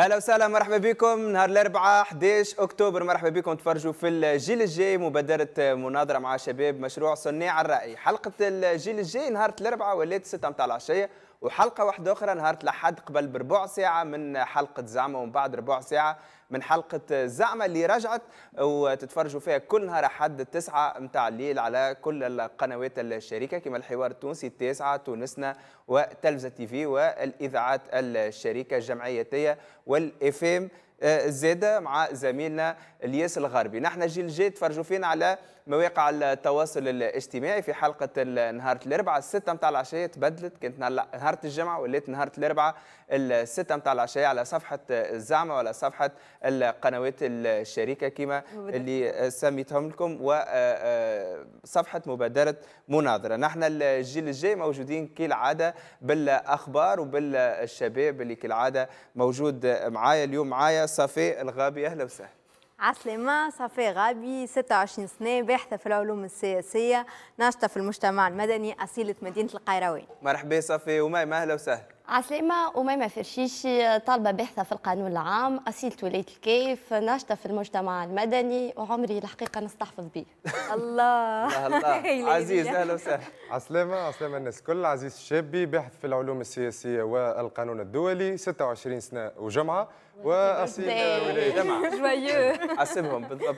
اهلا وسهلا مرحبا بكم نهار الاربعاء 11 اكتوبر مرحبا بكم تفرجوا في الجيل الجاي مبادره مناظره مع شباب مشروع صناع الراي حلقه الجيل الجاي نهار الاربعاء ولات 6 متاع العشيه وحلقه واحده اخرى نهار الاحد قبل بربع ساعه من حلقه زعمه ومن بعد ربع ساعه من حلقه زعمه اللي رجعت وتتفرجوا فيها كل نهار حد التسعه متاع الليل على كل القنوات الشريكه كما الحوار التونسي التاسعه تونسنا وتلفزه تي في والاذاعات الشريكه الجمعيتيه والافام آه، زاده مع زميلنا الياس الغربي نحن جيل جديد تفرجوا فينا على مواقع التواصل الاجتماعي في حلقه نهار الاربعاء الستة متاع العشيه تبدلت كانت نهار الجمعه ولات نهار الاربعاء الستة متاع العشيه على صفحه الزعمه وعلى صفحه القنوات الشريكه كما اللي سميتهم لكم وصفحه آه، آه، مبادره مناظره نحن الجيل الجاي موجودين كالعاده بالاخبار وبالشباب اللي كالعاده موجود معايا اليوم معايا صفاء الغابي اهلا وسهلا عسلمة صفاء غابي 26 سنة باحثة في العلوم السياسية ناشطة في المجتمع المدني أصيلة مدينة القيروان مرحبا صفاء وميمة أهلا وسهلا عسلمة وميمة فرشيش طالبة باحثة في القانون العام أصيلة ولاية الكيف ناشطة في المجتمع المدني وعمري الحقيقة نستحفظ به الله الله عزيز أهلا وسهلا عسلمة عسلمة الناس كل عزيز الشابي باحث في العلوم السياسية والقانون الدولي 26 سنة وجمعة واصيل ولايه جمعه جويو حسبهم بالضبط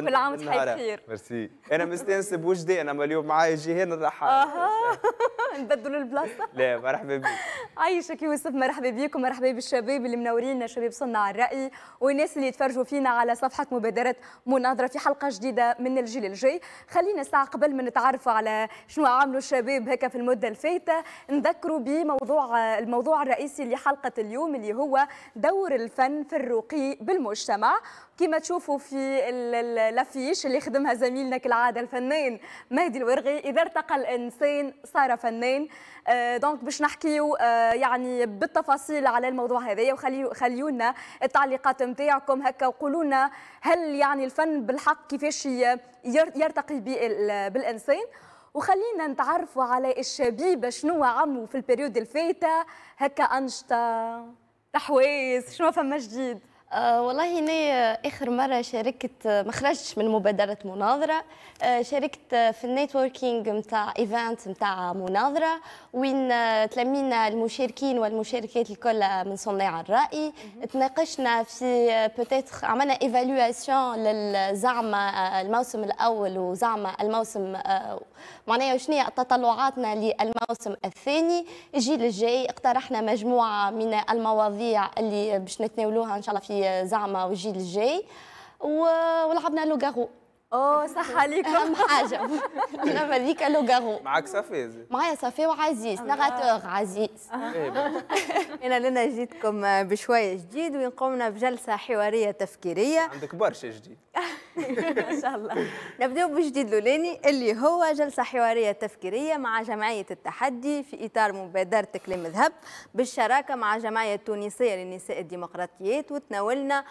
كل عام تحيي بخير ميرسي انا مستانسه بوجدي انا اليوم معايا جيهان الرحال اها نبدلوا البلاصه لا مرحبا بك عايشك يوسف مرحبا بكم مرحبا بالشباب اللي منورينا شباب صنع الراي والناس اللي يتفرجوا فينا على صفحه مبادره مناظره في حلقه جديده من الجيل الجاي خلينا ساعه قبل ما نتعرفوا على شنو عملوا الشباب هكا في المده الفايته نذكروا بموضوع الموضوع الرئيسي لحلقه اليوم اللي هو دور الفن في الرقي بالمجتمع كما تشوفوا في الافيش اللي خدمها زميلنا كالعاده الفنان مهدي الورغي اذا ارتقى الانسان صار فنان آه دونك باش نحكيو آه يعني بالتفاصيل على الموضوع هذايا وخليونا التعليقات نتاعكم هكا وقولوا لنا هل يعني الفن بالحق كيفاش يرتقي بالانسان وخلينا نتعرفوا على الشبيبه شنو عملوا في البريود الفايته هكا انشطه تحويس شنو فما جديد آه، والله أنا آخر مرة شاركت آه، ما خرجتش من مبادرة مناظرة آه، شاركت في النيتوركينج نتاع ايفنت نتاع مناظرة وين تلمينا المشاركين والمشاركات الكل من صناع الرأي تناقشنا في بوتيتر عملنا ايفالواسيون للزعم الموسم الأول وزعم الموسم معناها شنو تطلعاتنا للموسم الثاني الجيل الجاي اقترحنا مجموعة من المواضيع اللي باش نتناولوها إن شاء الله في زعما والجيل الجاي ولعبنا غارو اوه صح عليكم حاجه انا ماليكا لوغارو معاك صفي معايا صفي وعزيز نغاتور عزيز آه. إيه، انا لنا جيتكم بشويه جديد وين بجلسه حواريه تفكيريه عندك برشا جديد ان شاء الله نبداو بالجديد الاولاني اللي هو جلسه حواريه تفكيريه مع جمعيه التحدي في اطار مبادره كلام ذهب بالشراكه مع جمعيه التونسيه للنساء الديمقراطيات وتناولنا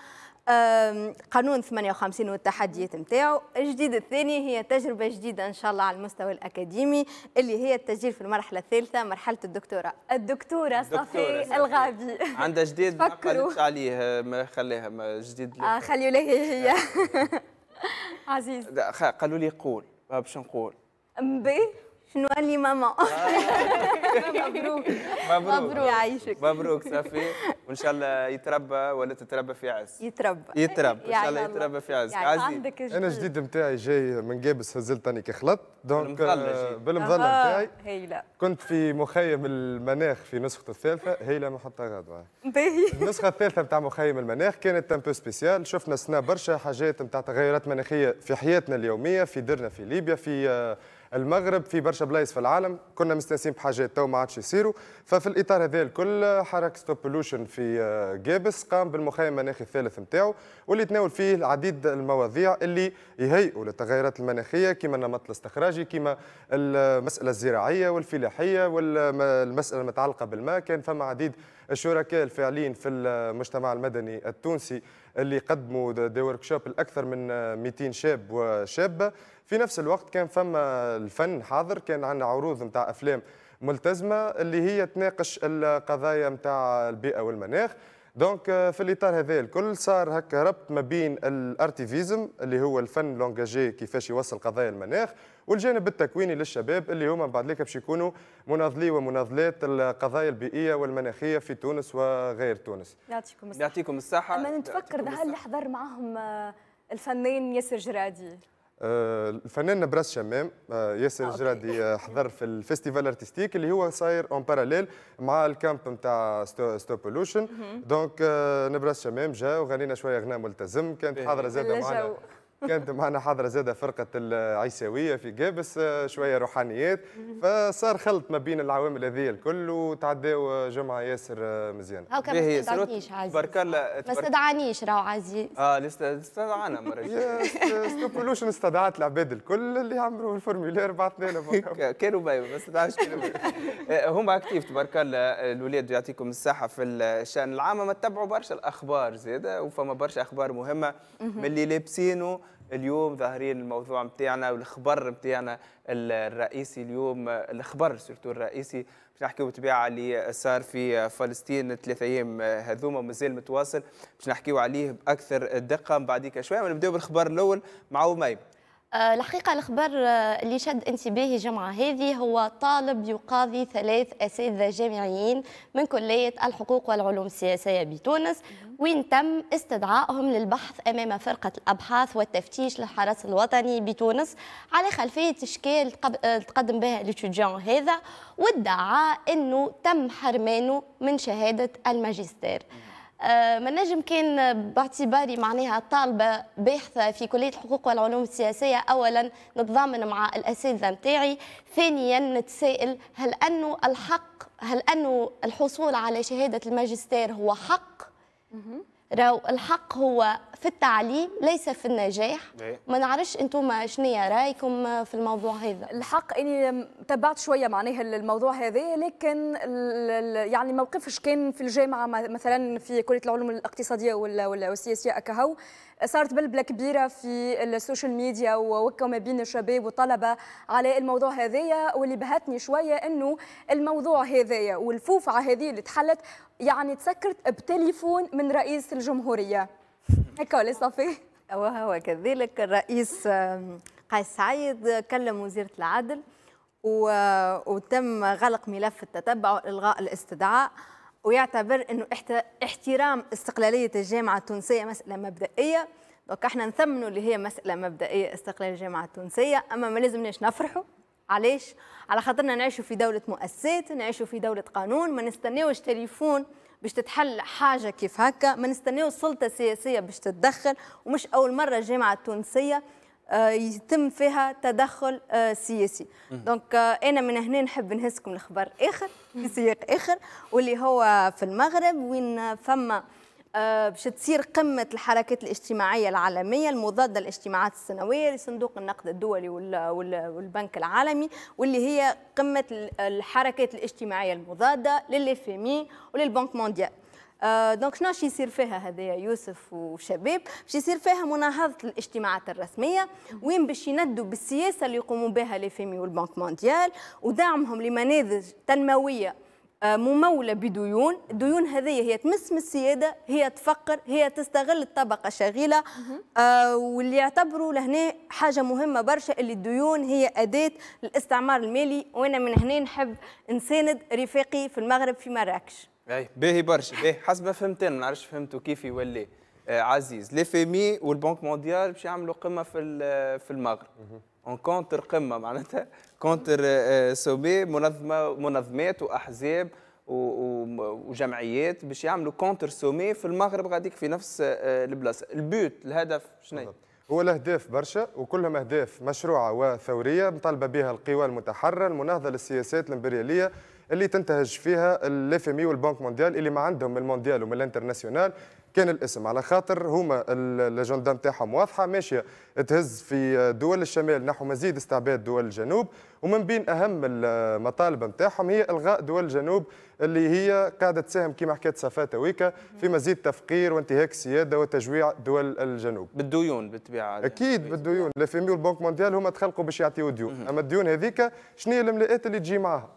قانون 58 والتحديات نتاعو الجديد الثاني هي تجربه جديده ان شاء الله على المستوى الاكاديمي اللي هي التسجيل في المرحله الثالثه مرحله الدكتوراه الدكتوره صفي الغابي عندها جديد ما قالتش عليه ما خلاها ما جديد آه خليوا لها هي آه. عزيز قالوا لي قول باش نقول مبي نولي ماما مبروك مبروك يعيشك مبروك صافي وان شاء الله يتربى ولا تتربى في عز يتربى يتربى ان شاء الله يتربى في عز يعني عزي انا جديد نتاعي جاي من قابس هزلت تاني كخلط دونك بالمظله نتاعي آه، كنت في مخيم المناخ في نسخته الثالثه هيلا ما حطها غدوه باهي النسخه الثالثه نتاع مخيم المناخ كانت ان بو سبيسيال شفنا سنا برشا حاجات نتاع تغيرات مناخيه في حياتنا اليوميه في درنا في ليبيا في آه، المغرب في برشا بلايص في العالم كنا مستانسين بحاجات تو ما عادش يصيروا ففي الاطار هذا الكل حرك ستوب بولوشن في آه، جابس قام بالمخيم المناخي الثالث نتاعو واللي تناول فيه العديد المواضيع اللي يهيئوا للتغيرات المناخيه كما النمط الاستخراجي كما المساله الزراعيه والفلاحيه والمساله المتعلقه بالماء كان فما عديد الشركاء الفاعلين في المجتمع المدني التونسي اللي قدموا دي ورك شوب الاكثر من 200 آه، شاب وشابه في نفس الوقت كان فما الفن حاضر كان عندنا عروض نتاع افلام ملتزمه اللي هي تناقش القضايا نتاع البيئه والمناخ دونك آه، في الاطار هذا الكل صار هكا ربط ما بين الارتيفيزم اللي هو الفن لونجاجي كيفاش يوصل قضايا المناخ والجانب التكويني للشباب اللي هما بعد ذلك باش يكونوا مناضلي ومناضلات القضايا البيئيه والمناخيه في تونس وغير تونس. يعطيكم الصحه. يعطيكم الصحه. اما نتفكر ده هل حضر معاهم آه، الفنان ياسر جرادي؟ آه، الفنان نبراس شمام آه، ياسر آه، جرادي حضر في الفيستيفال ارتستيك اللي هو صاير اون باراليل مع الكامب نتاع ستوب بولوشن دونك نبراس شمام جا وغنينا شويه غناء ملتزم كانت إيه. حاضره زاده معنا كانت معنا حاضره زاده فرقه العيساويه في جابس آه، شويه روحانيات فصار خلط ما بين العوامل هذه الكل وتعداو آه، جمعه ياسر آه، مزيان هاكا ما استدعانيش عزيز تبارك الله ما استدعانيش راهو عزيز اه استدعانا مرة ستوبولوشن استدعات العباد الكل اللي عملوا الفورمولير بعثنا لهم كانوا باي ما استدعاش هما اكتيف تبارك الله الولاد يعطيكم الصحه في الشان العام ما تتبعوا برشا الاخبار زاده وفما برشا اخبار مهمه من اللي لابسينه اليوم ظاهرين الموضوع نتاعنا والخبر نتاعنا الرئيسي اليوم الخبر سورتو الرئيسي باش نحكيو بالطبيعه اللي صار في فلسطين ثلاث ايام هذوما مازال متواصل باش نحكيو عليه باكثر دقه بعديك شويه نبداو بالخبر الاول مع ومي آه، الحقيقة الأخبار آه، اللي شد انتباهي جمعة هذه هو طالب يقاضي ثلاث أساتذة جامعيين من كلية الحقوق والعلوم السياسية بتونس وين تم استدعائهم للبحث أمام فرقة الأبحاث والتفتيش للحرس الوطني بتونس على خلفية إشكال آه، تقدم بها الاتيجيون هذا وادعى أنه تم حرمانه من شهادة الماجستير آه، ما نجم كان باعتباري معناها طالبة باحثة في كلية الحقوق والعلوم السياسية أولا نتضامن مع الأساتذة متاعي ثانيا نتسائل هل أنه الحق هل أنه الحصول على شهادة الماجستير هو حق؟ رو الحق هو في التعليم ليس في النجاح إيه. ما نعرفش انتم شنو رايكم في الموضوع هذا الحق اني تبعت شويه معناها الموضوع هذا لكن يعني موقفش كان في الجامعه مثلا في كليه العلوم الاقتصاديه ولا والسياسيه اكهو صارت بلبله كبيره في السوشيال ميديا ووكه ما بين الشباب والطلبه على الموضوع هذايا واللي بهتني شويه انه الموضوع هذايا والفوفعه هذه اللي تحلت يعني تسكرت بتليفون من رئيس الجمهوريه هكا ولا صافي وهو كذلك الرئيس قيس سعيد كلم وزيره العدل وتم غلق ملف التتبع والغاء الاستدعاء ويعتبر انه احترام استقلاليه الجامعه التونسيه مساله مبدئيه دوكا احنا نثمنوا اللي هي مساله مبدئيه استقلال الجامعه التونسيه اما ما لازمناش نفرحوا علاش على خاطرنا نعيشوا في دوله مؤسسات نعيشوا في دوله قانون ما نستناوش تليفون باش تتحل حاجه كيف هكا ما نستناوش سلطه سياسيه باش تتدخل ومش اول مره الجامعه التونسيه آه، يتم فيها تدخل آه، سياسي دونك آه، انا من هنا نحب نهزكم لخبر اخر في سياق اخر واللي هو في المغرب وين فما باش تصير قمة الحركات الاجتماعية العالمية المضادة للاجتماعات السنوية لصندوق النقد الدولي والبنك العالمي واللي هي قمة الحركات الاجتماعية المضادة للفمي وللبنك مونديال آه دونك شنو باش يصير فيها هذايا يوسف وشباب باش يصير فيها مناهضه الاجتماعات الرسميه وين باش يندوا بالسياسه اللي يقوموا بها لي فيمي والبنك مونديال ودعمهم لمناذج تنمويه آه، مموله بديون، الديون هذه هي تمس من السياده، هي تفقر، هي تستغل الطبقه الشغيله آه واللي يعتبروا لهنا حاجه مهمه برشا اللي الديون هي اداه الاستعمار المالي وانا من هنا نحب نساند رفاقي في المغرب في مراكش. اي باهي برشا باهي حسب ما فهمت انا ما نعرفش فهمتوا كيف يولي آه عزيز لي فيمي والبنك مونديال باش يعملوا قمه في في المغرب اون كونتر قمه معناتها كونتر سومي آه، منظمه منظمات واحزاب وجمعيات باش يعملوا كونتر سومي في المغرب غاديك في نفس آه، البلاصه البيوت الهدف شنو هو الاهداف برشا وكلهم اهداف مشروعه وثوريه مطالبه بها القوى المتحرره المناهضه للسياسات الامبرياليه اللي تنتهج فيها الاف ام e والبنك مونديال اللي ما عندهم من المونديال ومن الانترناسيونال كان الاسم على خاطر هما الاجنده نتاعهم واضحه ماشيه تهز في دول الشمال نحو مزيد استعباد دول الجنوب ومن بين اهم المطالب نتاعهم هي الغاء دول الجنوب اللي هي قاعده تساهم كما حكيت صفات تويكا في مزيد تفقير وانتهاك السياده وتجويع دول الجنوب بالديون بالطبيعه اكيد بالديون لا لافيمي البنك مونديال هما تخلقوا باش يعطيو ديون اما الديون هذيك شنو هي الملاءات اللي تجي معاها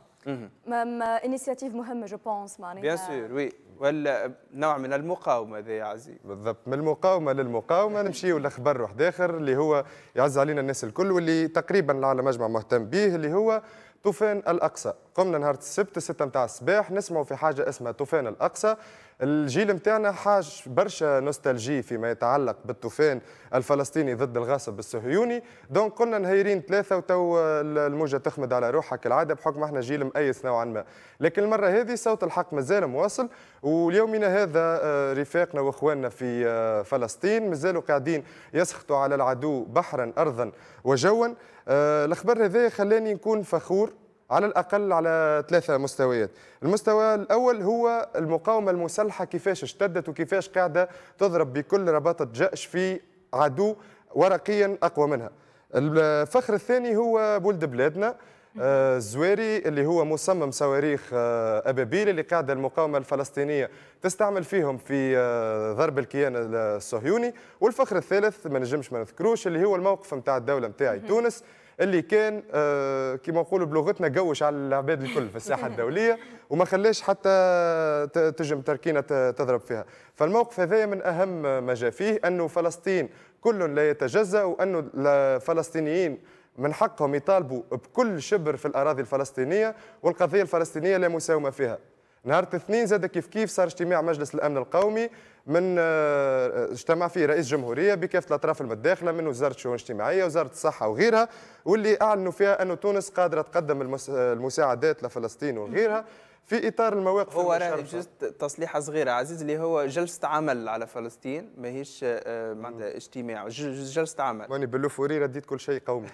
انيسياتيف مهمه جو بونس معناها بيان سور وي ولا نوع من المقاومه ذا يا عزيز بالضبط من المقاومه للمقاومه نمشيو لخبر واحد اخر اللي هو يعز علينا الناس الكل واللي تقريبا العالم اجمع مهتم به اللي هو طوفان الاقصى قمنا نهار السبت 6 نتاع الصباح نسمعوا في حاجه اسمها طوفان الاقصى الجيل نتاعنا حاج برشا نوستالجي فيما يتعلق بالطوفان الفلسطيني ضد الغاصب الصهيوني دونك قلنا نهيرين ثلاثه وتو الموجه تخمد على روحها كالعاده بحكم احنا جيل مأيس نوعا ما لكن المره هذه صوت الحق مازال مواصل واليومنا هذا آه، رفاقنا واخواننا في آه، فلسطين مازالوا قاعدين يسخطوا على العدو بحرا ارضا وجوا آه، الاخبار هذا خلاني نكون فخور على الأقل على ثلاثة مستويات المستوى الأول هو المقاومة المسلحة كيفاش اشتدت وكيفاش قاعدة تضرب بكل رباطة جأش في عدو ورقيا أقوى منها الفخر الثاني هو بولد بلادنا آه، الزواري اللي هو مصمم صواريخ آه، ابابيل اللي قاعده المقاومه الفلسطينيه تستعمل فيهم في آه، ضرب الكيان الصهيوني والفخر الثالث ما نجمش ما نذكروش اللي هو الموقف نتاع الدوله نتاع تونس اللي كان آه، كما نقولوا بلغتنا قوش على العباد الكل في الساحه الدوليه وما خلاش حتى تجم تركينا تضرب فيها فالموقف هذا من اهم ما جاء فيه انه فلسطين كل لا يتجزا وانه الفلسطينيين من حقهم يطالبوا بكل شبر في الاراضي الفلسطينيه والقضيه الفلسطينيه لا مساومه فيها نهار الاثنين زاد كيف كيف صار اجتماع مجلس الامن القومي من آه، اجتمع فيه رئيس جمهوريه بكافه الاطراف المتداخله من وزاره الشؤون الاجتماعيه وزاره الصحه وغيرها واللي اعلنوا فيها انه تونس قادره تقدم المساعدات لفلسطين وغيرها في اطار المواقف هو راهي جست تصليحه صغيره عزيز اللي هو جلسه عمل على فلسطين ماهيش آه، معناتها اجتماع جلسه عمل ماني بالوفوري رديت كل شيء قومي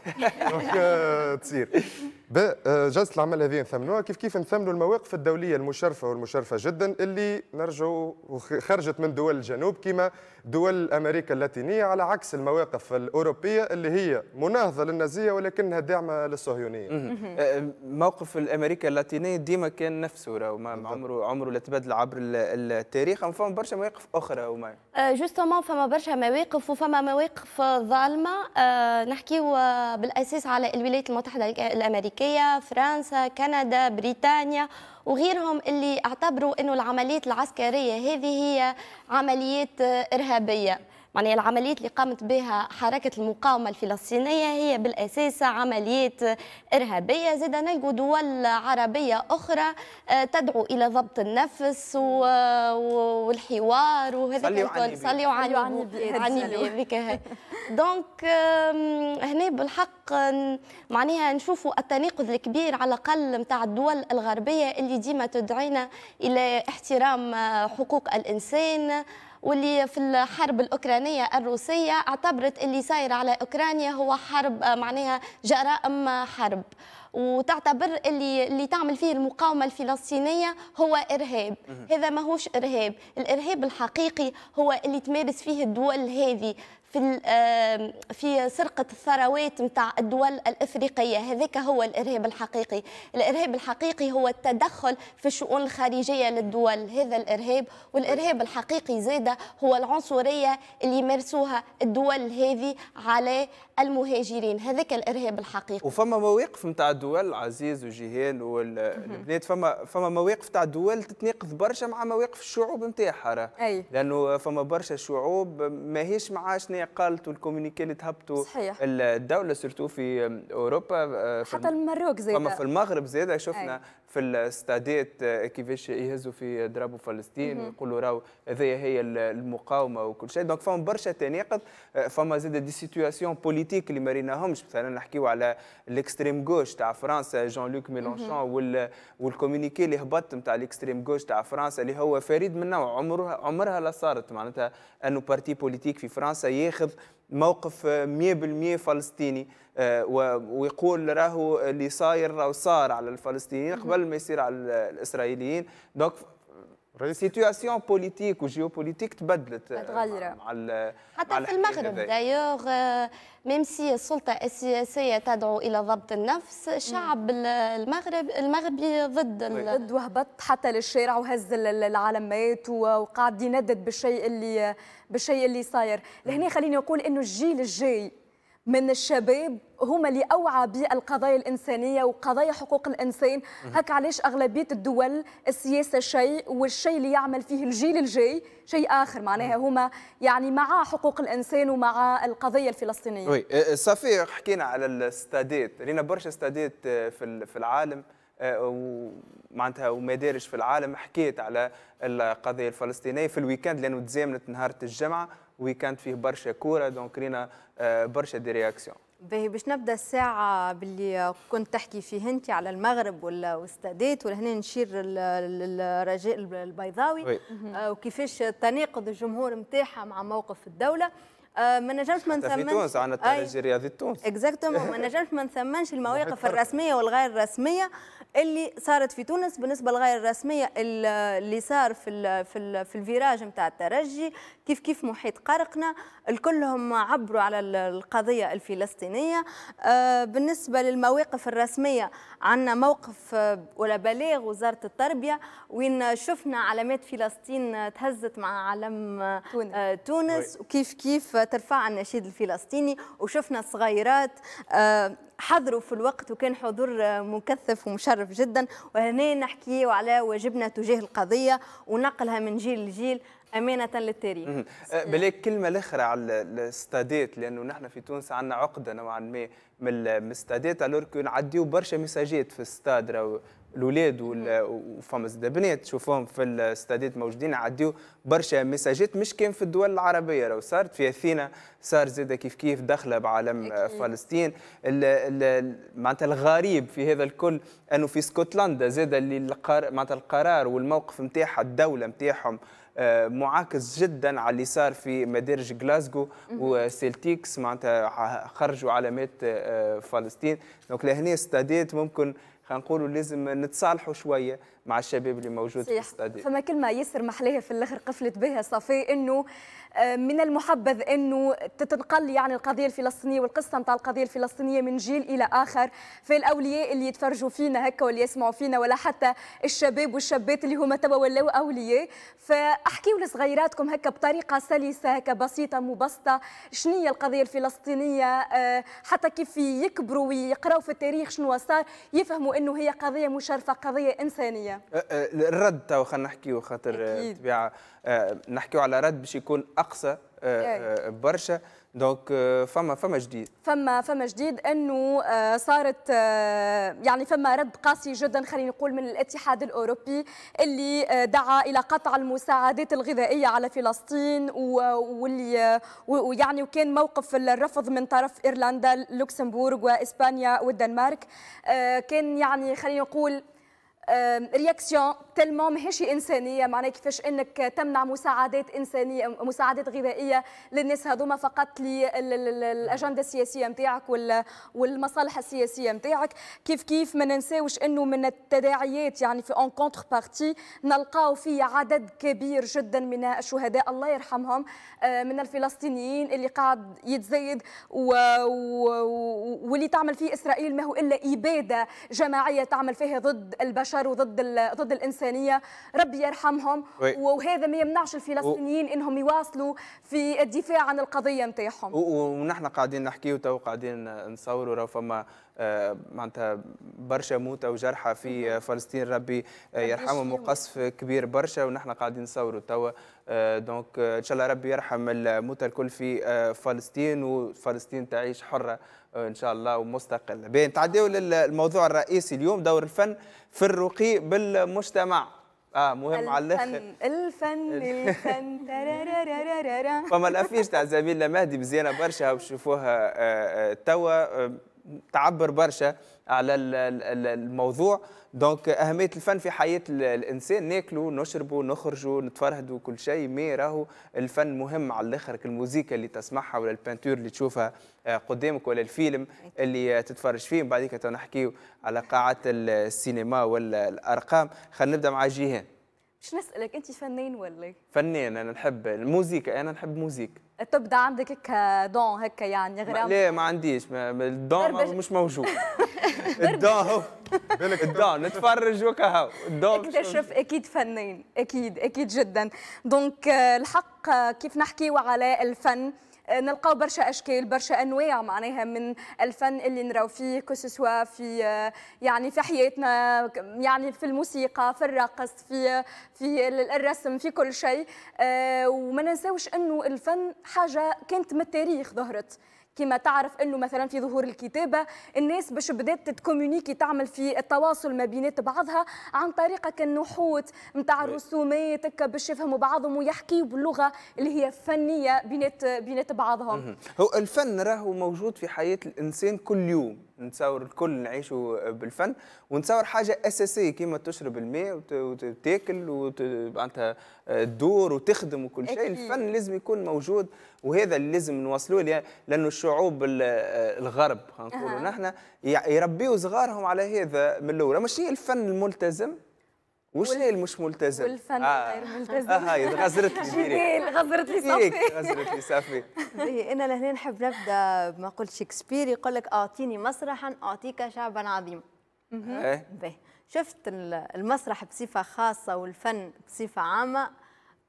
دونك euh, تصير euh, جلسه العمل هذه نثمنوها كيف كيف نثمنوا المواقف الدوليه المشرفه والمشرفه جدا اللي نرجعوا خرجت من دول الجنوب كما دول أمريكا اللاتينية على عكس المواقف الأوروبية اللي هي مناهضة للنازية ولكنها داعمة للصهيونية أه، موقف الأمريكا اللاتينية ديما كان نفسه راهو ما عمره عمره لا تبدل عبر التاريخ أم فما برشا مواقف أخرى وما أه، جوستومون فما برشا مواقف وفما مواقف ظالمة أه، نحكيو بالأساس على الولايات المتحدة الأمريكية فرنسا كندا بريطانيا وغيرهم اللي اعتبروا انه العمليات العسكريه هذه هي عمليات ارهابيه معناها العمليات اللي قامت بها حركه المقاومه الفلسطينيه هي بالاساس عمليات ارهابيه زاد نلقوا دول عربيه اخرى آه، تدعو الى ضبط النفس والحوار وهذا الكل صليوا على النبي دونك هنا بالحق معناها نشوفوا التناقض الكبير على الاقل نتاع الدول الغربيه اللي ديما تدعينا الى احترام آه، حقوق الانسان واللي في الحرب الأوكرانية الروسية اعتبرت اللي صاير على أوكرانيا هو حرب آه، معناها جرائم حرب وتعتبر اللي اللي تعمل فيه المقاومه الفلسطينيه هو ارهاب هذا ماهوش ارهاب الارهاب الحقيقي هو اللي تمارس فيه الدول هذه في في سرقه الثروات نتاع الدول الافريقيه هذاك هو الارهاب الحقيقي الارهاب الحقيقي هو التدخل في الشؤون الخارجيه للدول هذا الارهاب والارهاب الحقيقي زاده هو العنصريه اللي يمارسوها الدول هذه على المهاجرين هذاك الارهاب الحقيقي وفما مواقف نتاع الدول عزيز وجيهان والبنات فما فما مواقف نتاع الدول تتناقض برشا مع مواقف الشعوب نتاعها اي لانه فما برشا شعوب ماهيش معاش قالت والكومونيكي اللي تهبطوا صحيح الدوله سورتو في اوروبا آه، في حتى المغرب زيادة في المغرب زيادة شفنا في الاستادات آه، كيفاش يهزوا في ضربوا فلسطين ويقولوا راهو هذه هي المقاومه وكل شيء دونك فما برشا تناقض آه، فما زاد دي سيتياسيون بوليتيك اللي ما ريناهمش مثلا نحكيو على الاكستريم جوش تاع فرنسا جون لوك ميلونشون وال والكومينيكي اللي هبط نتاع الاكستريم جوش تاع فرنسا اللي هو فريد من نوعه عمرها عمرها لا صارت معناتها انه بارتي بوليتيك في فرنسا ياخذ موقف 100% آه، فلسطيني آه، ويقول راهو اللي صاير راهو صار على الفلسطينيين قبل ما يصير على الاسرائيليين دونك سيتياسيون بوليتيك وجيوبوليتيك تبدلت تغير مع حتى مع في المغرب دايوغ ميم سي السلطة السياسية تدعو إلى ضبط النفس الشعب المغرب المغربي ضد ضد وهبط حتى للشارع وهز العلمات وقاعد يندد بالشيء اللي بالشيء اللي صاير لهنا خليني أقول إنه الجيل الجاي من الشباب هما اللي اوعى بالقضايا الانسانيه وقضايا حقوق الانسان هكا علاش اغلبيه الدول السياسه شيء والشيء اللي يعمل فيه الجيل الجاي شيء اخر معناها هما يعني مع حقوق الانسان ومع القضيه الفلسطينيه وي آه، صافي حكينا على الاستادات لينا برشا استادات آه، في العالم آه، ومعناتها ومدارج في العالم حكيت على القضيه الفلسطينيه في الويكند لانه تزامنت نهار الجمعه ويكاند فيه برشا كوره دونك رينا آه، برشا دي رياكسيون باهي باش نبدا الساعة باللي كنت تحكي فيه انت على المغرب والاستادات ولهنا نشير للرجاء البيضاوي آه، وكيفاش تناقض الجمهور نتاعها مع موقف الدولة آه، ما نجمش ما نثمنش في تونس عندنا الترجي رياضي تونس اكزاكتومون ما نجمش ما نثمنش المواقف الرسمية والغير الرسميه اللي صارت في تونس بالنسبه للغير الرسميه اللي صار في الـ في الـ في الفيراج نتاع الترجي كيف كيف محيط قرقنا الكلهم عبروا على القضية الفلسطينية آه، بالنسبة للمواقف الرسمية عندنا موقف آه، ولا بلاغ وزارة التربية وين شفنا علامات فلسطين تهزت مع علم آه، تونس, تونس وكيف كيف ترفع النشيد الفلسطيني وشفنا صغيرات حضروا في الوقت وكان حضور مكثف ومشرف جدا وهنا نحكي على واجبنا تجاه القضيه ونقلها من جيل لجيل امانه للتاريخ أه، بلاك كلمه الاخرى على الاستادات لانه نحن في تونس عندنا عقده نوعا ما من الاستادات الور نعديو برشا ميساجات في الستاد الاولاد وفما زاد بنات تشوفوهم في الاستادات موجودين عديو برشا ميساجات مش كان في الدول العربيه لو صارت في اثينا صار زاد كيف كيف دخله بعالم فلسطين معناتها الغريب في هذا الكل انه في اسكتلندا زاد اللي معناتها القرار والموقف نتاعها الدوله نتاعهم آه، معاكس جدا على اللي صار في مدارج جلاسكو وسيلتيكس معناتها خرجوا علامات آه، فلسطين دونك لهنا استادات ممكن خلينا نقولوا لازم نتصالحوا شويه مع الشباب اللي موجود صحيح. في الاستاديو فما كلمه ياسر محليها في الاخر قفلت بها صافي انه آه، من المحبذ انه تتنقل يعني القضيه الفلسطينيه والقصه نتاع القضيه الفلسطينيه من جيل الى اخر فالاولياء اللي يتفرجوا فينا هكا واللي يسمعوا فينا ولا حتى الشباب والشابات اللي هما توا ولاو اولياء فاحكيوا لصغيراتكم هكا بطريقه سلسه هكا بسيطه مبسطه شنو هي القضيه الفلسطينيه آه، حتى كيف يكبروا ويقراوا في التاريخ شنو صار يفهموا انه هي قضيه مشرفه قضيه انسانيه أه، أه، الرد تو خلينا نحكيو خاطر بالطبيعه أه، نحكيو على رد باش يكون اقصى برشا دونك فما فما جديد فما فما جديد انه صارت يعني فما رد قاسي جدا خلينا نقول من الاتحاد الاوروبي اللي دعا الى قطع المساعدات الغذائيه على فلسطين واللي ويعني وكان موقف الرفض من طرف ايرلندا لوكسمبورغ واسبانيا والدنمارك كان يعني خلينا نقول رياكسيون تلمون ماهيش انسانيه معناها كيفاش انك تمنع مساعدات انسانيه مساعدات غذائيه للناس هذوما فقط للاجنده السياسيه نتاعك والمصالح السياسيه نتاعك كيف كيف ما ننساوش انه من التداعيات يعني في اون كونتر بارتي نلقاو في عدد كبير جدا من الشهداء الله يرحمهم من الفلسطينيين اللي قاعد يتزايد واللي تعمل فيه اسرائيل ما هو الا اباده جماعيه تعمل فيها ضد البشر الشر وضد ضد الانسانيه ربي يرحمهم وهذا ما يمنعش الفلسطينيين انهم يواصلوا في الدفاع عن القضيه نتاعهم ونحن قاعدين نحكي وتو قاعدين نصوروا راه فما آه، معناتها برشا او وجرحى في فلسطين ربي يرحمهم وقصف كبير برشا ونحن قاعدين نصوروا توا آه، دونك آه، ان شاء الله ربي يرحم الموتى الكل في فلسطين وفلسطين تعيش حره ان شاء الله ومستقل بين تعديوا للموضوع الرئيسي اليوم دور الفن في الرقي بالمجتمع اه مهم الفن على الفن الفن الفن فما الافيش تاع زميلنا مهدي مزيانه برشا وشوفوها توا تعبر برشا على الموضوع دونك اهميه الفن في حياه الانسان ناكلوا نشربوا نخرجوا نتفرهدوا كل شيء مي راهو الفن مهم على الاخر الموزيكا اللي تسمعها ولا البانتور اللي تشوفها آه، قدامك ولا الفيلم اللي تتفرج فيه بعديك نحكيو على قاعات السينما ولا الارقام خلينا نبدا مع جيهان باش نسالك انت فنان ولا فنان انا نحب الموزيكا انا نحب موسيقى تبدا عندك هكا دون هكا يعني غرام لا ما عنديش الدون مش موجود الدون بالك الدون نتفرج وكهو الدون اكتشف اكيد فنان اكيد اكيد جدا دونك آه، الحق آه، كيف نحكيو على الفن آه، نلقاو برشا اشكال برشا انواع معناها من الفن اللي نراو فيه كوسوا في آه، يعني في حياتنا يعني في الموسيقى في الرقص في آه، في الرسم في كل شيء وما ننساوش انه الفن حاجه كانت من التاريخ ظهرت كما تعرف انه مثلا في ظهور الكتابه الناس باش بدات تتكومونيكي تعمل في التواصل ما بينات بعضها عن طريقك النحوت نتاع الرسومات هكا باش يفهموا بعضهم ويحكيوا باللغه اللي هي فنيه بينات بينات بعضهم هو الفن راهو موجود في حياه الانسان كل يوم نتصور الكل نعيشوا بالفن ونتصور حاجه اساسيه كيما تشرب الماء وتاكل وعندها آه، تدور وتخدم وكل شيء الفن لازم يكون موجود وهذا اللي لازم نوصلوه لانه الشعوب آه، الغرب نقولوا نحن يربيوا صغارهم على هذا من الاول مش هي الفن الملتزم وش وال... المش ملتزم؟ والفن آه. غير ملتزم اه هاي غزرت لي جيريك غزرت لي صافي غزرت لي صافي إيه، انا لهنا نحب نبدا بما قلت شكسبير يقول لك اعطيني مسرحا اعطيك شعبا عظيما ايه شفت المسرح بصفه خاصه والفن بصفه عامه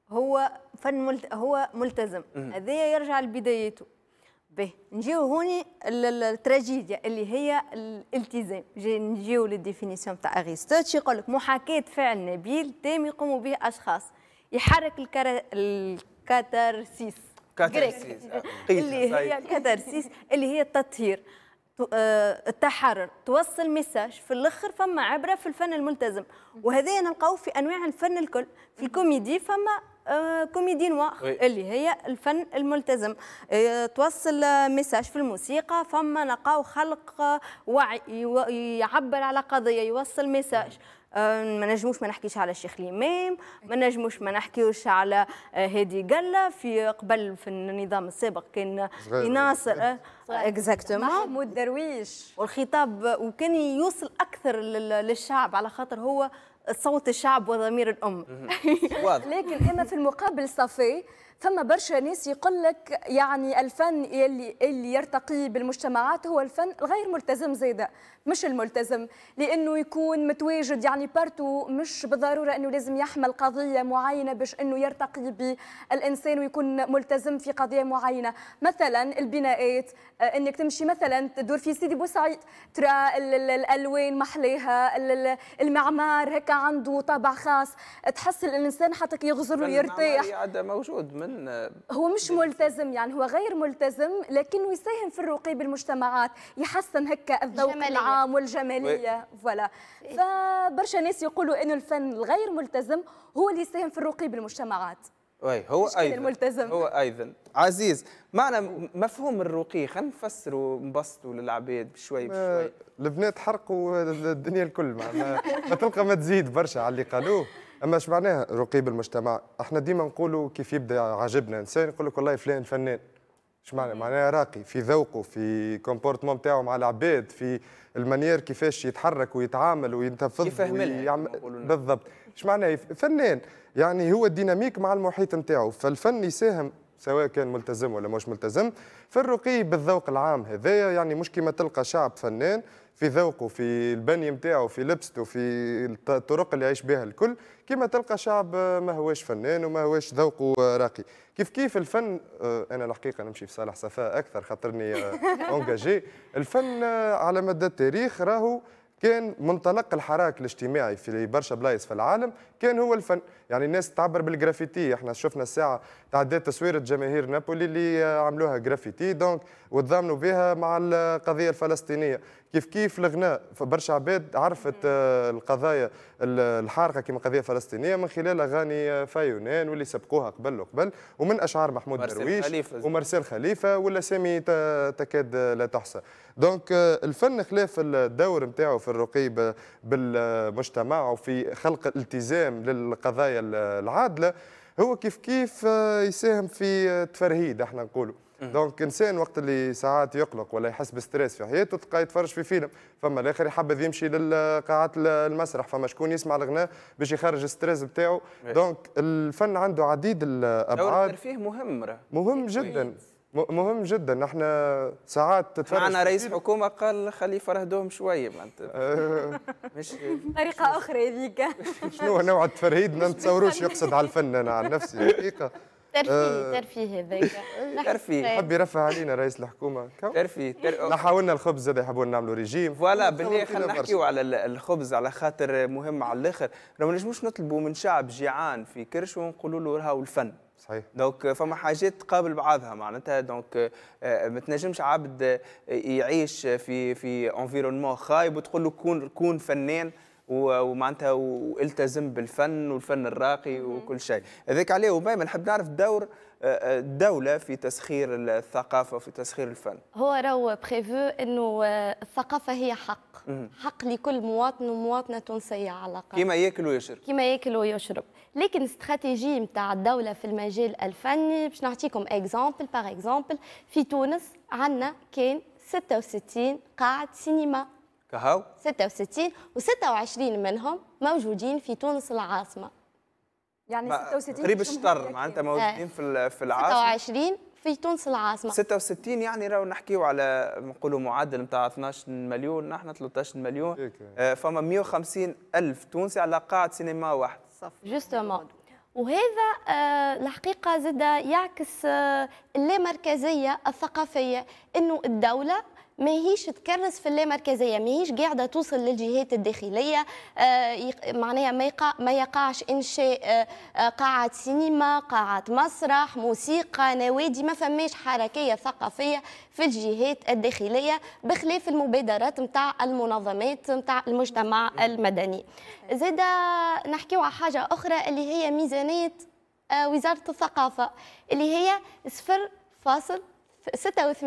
هو فن ملت... هو ملتزم هذا يرجع لبدايته به نجيو هوني التراجيديا اللي هي الالتزام جي نجيو للديفينيسيون تاع ارسطوت يقول لك محاكاه فعل نبيل تام يقوموا به اشخاص يحرك الكرا... الكاتارسيس كاتارسيس اللي هي كاتارسيس اللي هي التطهير آه، التحرر توصل ميساج في الاخر فما عبره في الفن الملتزم وهذا نلقاو في انواع الفن الكل في الكوميدي فما آه، كوميدي نوار اللي هي الفن الملتزم آه، توصل ميساج في الموسيقى فما نلقاو خلق آه، وعي يعبر على قضيه يوصل ميساج ما نجموش ما نحكيش على الشيخ الإمام ما نجموش ما نحكيوش على هادي قلة في قبل في النظام السابق كان يناصر اكزاكتومون محمود درويش والخطاب وكان يوصل أكثر للشعب على خاطر هو صوت الشعب وضمير الام لكن اما في المقابل صافي ثم برشا ناس يقول لك يعني الفن اللي اللي يرتقي بالمجتمعات هو الفن الغير ملتزم زيدا مش الملتزم لانه يكون متواجد يعني بارتو مش بالضروره انه لازم يحمل قضيه معينه باش انه يرتقي بالانسان ويكون ملتزم في قضيه معينه مثلا البناءات آه، انك تمشي مثلا تدور في سيدي بوسعيد ترى الالوان محليها المعمار هكا عنده طابع خاص تحس الانسان حتى يغزر ويرتاح هذا موجود من من هو مش ملتزم يعني هو غير ملتزم لكنه يساهم في الرقي بالمجتمعات يحسن هكا الذوق العام والجماليه فوالا فبرشا ناس يقولوا انه الفن الغير ملتزم هو اللي يساهم في الرقي بالمجتمعات اي هو ايضا الملتزم هو ايضا عزيز معنى مفهوم الرقي خلينا نفسروا نبسطوا للعباد بشوي بشوي البنات حرقوا الدنيا الكل ما, ما تلقى ما تزيد برشا على اللي قالوه اما اش معناها رقيب المجتمع احنا ديما نقولوا كيف يبدا عجبنا انسان يقول لك والله فلان فنان اش معناها معناها راقي في ذوقه في كومبورتمون تاعو مع العباد في المانيير كيفاش يتحرك ويتعامل وينتفض ويعمل بالضبط اش معناها فنان يعني هو الديناميك مع المحيط نتاعو فالفن يساهم سواء كان ملتزم ولا مش ملتزم في الرقي بالذوق العام هذايا يعني مش كيما تلقى شعب فنان في ذوقه في البني نتاعو في لبسته في الطرق اللي يعيش بها الكل كما تلقى شعب ما هواش فنان وما هواش ذوقه راقي كيف كيف الفن آه، انا الحقيقه نمشي في صالح صفاء اكثر خاطرني اونجاجي آه، الفن آه، على مدى التاريخ راهو كان منطلق الحراك الاجتماعي في برشا بلايص في العالم كان هو الفن يعني الناس تعبر بالجرافيتي احنا شفنا الساعه تعدات تصوير جماهير نابولي اللي عملوها جرافيتي دونك وتضامنوا بها مع القضيه الفلسطينيه كيف كيف الغناء برشا عباد عرفت آه، القضايا الحارقه كما قضيه فلسطينيه من خلال اغاني آه، فايونان واللي سبقوها قبل وقبل ومن اشعار محمود درويش ومرسيل خليفه ولا سامي تكاد آه، لا تحصى دونك الفن خلاف الدور نتاعو في الرقي بالمجتمع وفي خلق الالتزام للقضايا العادله هو كيف كيف يساهم في تفرهيد احنا نقولوا دونك انسان وقت اللي ساعات يقلق ولا يحس بستريس في حياته تلقاه يتفرج في فيلم فما الاخر يحبذ يمشي للقاعات المسرح فما شكون يسمع الغناء باش يخرج الستريس بتاعه دونك الفن عنده عديد الابعاد الترفيه مهم راه مهم جدا مهم جدا نحن ساعات تتفرج معنا رئيس حكومه قال خليه فرهدوهم شويه معناتها آه. مش طريقه اخرى هذيك شنو نوع التفرهيد ما نتصوروش يقصد على الفن انا عن نفسي حقيقه ترفيه آه. ترفيه هذاك إيه، ترفيه حب يرفه علينا رئيس الحكومه ترفيه نحاولنا الخبز هذا يحبوا نعملوا ريجيم فوالا بالله خلينا نحكيو على الخبز على خاطر مهم على الاخر ما نجموش نطلبوا من شعب جيعان في كرش ونقولوا له راهو الفن صحيح دونك فما حاجات تقابل بعضها معناتها دونك آه، ما تنجمش عبد يعيش في في انفيرونمون خايب وتقول له كون كون فنان ومعناتها والتزم بالفن والفن الراقي وكل شيء هذاك عليه وما نحب نعرف دور الدولة آه، آه، في تسخير الثقافة وفي تسخير الفن هو راهو بريفو أنه آه، الثقافة هي حق حق لكل مواطن ومواطنة تونسية على الأقل كما ياكل ويشرب كما ياكل ويشرب لكن استراتيجي نتاع الدولة في المجال الفني باش نعطيكم اكزامبل باغ اكزامبل في تونس عندنا كان 66 قاعة سينما كهو 66 و26 منهم موجودين في تونس العاصمه يعني 66 قريب الشطر معناتها موجودين في آه. في العاصمه 26 في تونس العاصمه 66 يعني راهو نحكيو على نقولوا معدل نتاع 12 مليون نحن 13 مليون آه، فما 150 الف تونسي على قاعه سينما واحد صف جوستومون وهذا آه، الحقيقة زاد يعكس اللامركزية الثقافية أنه الدولة ماهيش تكرس في اللامركزيه ماهيش قاعده توصل للجهات الداخليه آه، معناها ما يقع ما يقعش انشاء آه، آه، قاعه سينما قاعه مسرح موسيقى نوادي ما فماش حركيه ثقافيه في الجهات الداخليه بخلاف المبادرات نتاع المنظمات نتاع المجتمع المدني زاد نحكيو على حاجه اخرى اللي هي ميزانيه وزاره الثقافه اللي هي صفر فاصل 86%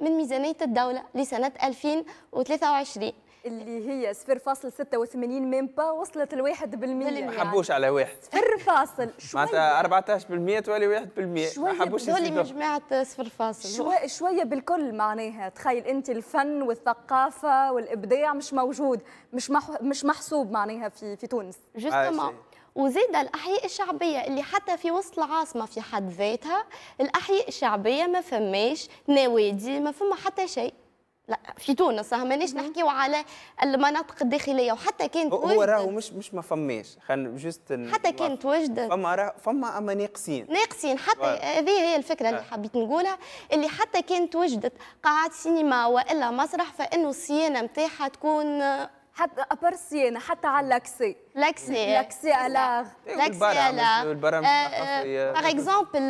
من ميزانية الدولة لسنة 2023 اللي هي 0.86 من با وصلت ال 1% ما حبوش على واحد 0. شوية معناتها 14% تولي 1% ما حبوش هذول مجموعة 0. شوية شوية بالكل معناها تخيل أنت الفن والثقافة والإبداع مش موجود مش مح مش محسوب معناها في في تونس جوستومون وزيد الاحياء الشعبيه اللي حتى في وسط العاصمه في حد ذاتها الاحياء الشعبيه ما فماش نوادي ما فما حتى شيء لا في تونس مانيش نحكيو على المناطق الداخليه وحتى كانت هو راهو مش مش ما فماش خلينا جوست حتى كانت وجدت فما فما اما ناقصين ناقصين حتى آه، هذه هي الفكره اللي آه. حبيت نقولها اللي حتى كانت وجدت قاعات سينما والا مسرح فانه الصيانه نتاعها تكون حتى ابرسيان حتى على لاكسي لاكسي لاكسي الاغ لاكسي الاغ باغ اكزومبل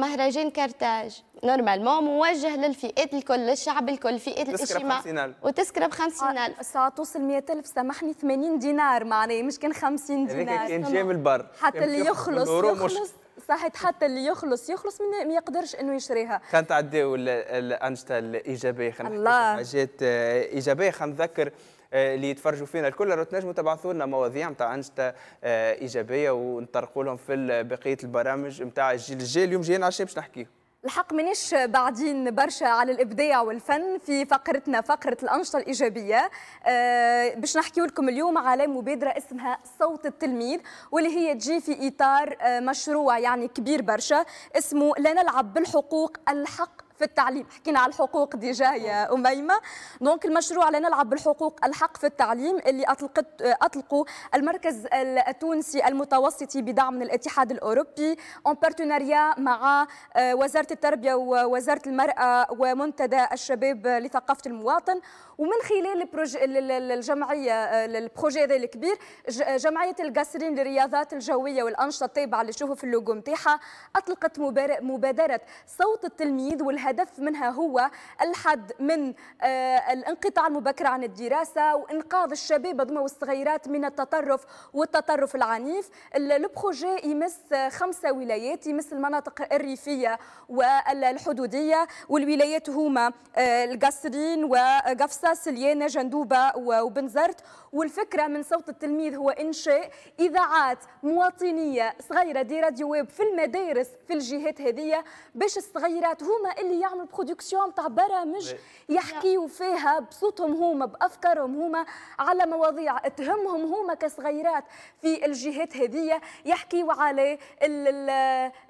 مهرجان كارتاج نورمالمون موجه للفئات الكل للشعب الكل فئات الاجتماع وتسكر ب 50000 ساعة توصل 100000 سامحني 80 دينار معناها مش كان 50 دينار كان جاي من البر حتى اللي يخلص يخلص صحيت حتى اللي يخلص يخلص ما يقدرش انه يشريها خلينا نتعداو الانشطه الايجابيه خلينا حاجات آه، ايجابيه خلينا نذكر آه، اللي يتفرجوا فينا الكل راه تنجموا تبعثوا لنا مواضيع نتاع انشطه آه، ايجابيه ونطرقوا لهم في بقيه البرامج نتاع الجيل الجاي اليوم جايين على باش نحكيو الحق منيش بعدين برشا على الابداع والفن في فقرتنا فقره الانشطه الايجابيه أه باش نحكيو لكم اليوم على مبادره اسمها صوت التلميذ واللي هي تجي في اطار آه، مشروع يعني كبير برشا اسمه لا نلعب بالحقوق الحق في التعليم حكينا على الحقوق ديجا يا نعم. أميمة دونك المشروع لنلعب بالحقوق الحق في التعليم اللي أطلقت اطلقوا المركز التونسي المتوسطي بدعم من الاتحاد الأوروبي اون بارتناريا مع آه، وزارة التربية ووزارة المرأة ومنتدى الشباب لثقافة المواطن ومن خلال الجمعية البروجي آه، هذا الكبير جمعية القاسرين للرياضات الجوية والأنشطة التابعه اللي تشوفوا في اللوجو نتاعها أطلقت مبادرة صوت التلميذ والهدف الهدف منها هو الحد من آه، الانقطاع المبكر عن الدراسة وإنقاذ الشباب الضمى والصغيرات من التطرف والتطرف العنيف البروجي يمس آه، خمسة ولايات يمس المناطق الريفية والحدودية والولايات هما آه، القصرين وقفصة سليانة جندوبة وبنزرت والفكرة من صوت التلميذ هو إنشاء إذاعات مواطنية صغيرة دي راديو ويب في المدارس في الجهات هذه باش الصغيرات هما اللي اللي يعمل برودكسيون تاع برامج إيه. يحكيوا فيها بصوتهم هما بافكارهم هما على مواضيع تهمهم هما كصغيرات في الجهات هذية يحكيوا على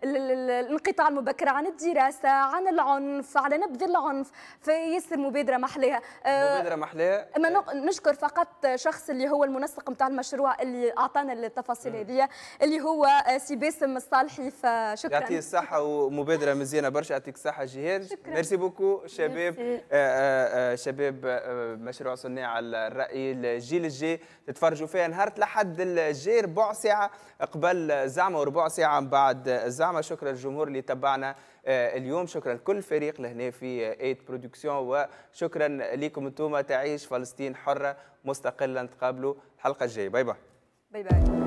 الانقطاع المبكر عن الدراسة عن العنف على نبذ العنف فياسر مبادرة محلاها مبادرة محلاها اما نشكر فقط شخص اللي هو المنسق نتاع المشروع اللي اعطانا التفاصيل هذية اللي هو سي باسم الصالحي فشكرا يعطيه الصحة ومبادرة مزيانة برشا يعطيك الصحة جهاد شكرا ميرسي بوكو شباب آه، آه، آه، شباب مشروع صناع الراي الجيل الجاي تتفرجوا فيها نهار لحد الجاي ربع ساعه قبل زعمه وربع ساعه من بعد زعمه شكرا للجمهور اللي تبعنا اليوم شكرا لكل فريق لهنا في ايت برودكسيون وشكرا لكم انتم تعيش فلسطين حره مستقله تقابلوا الحلقه الجايه باي باي باي باي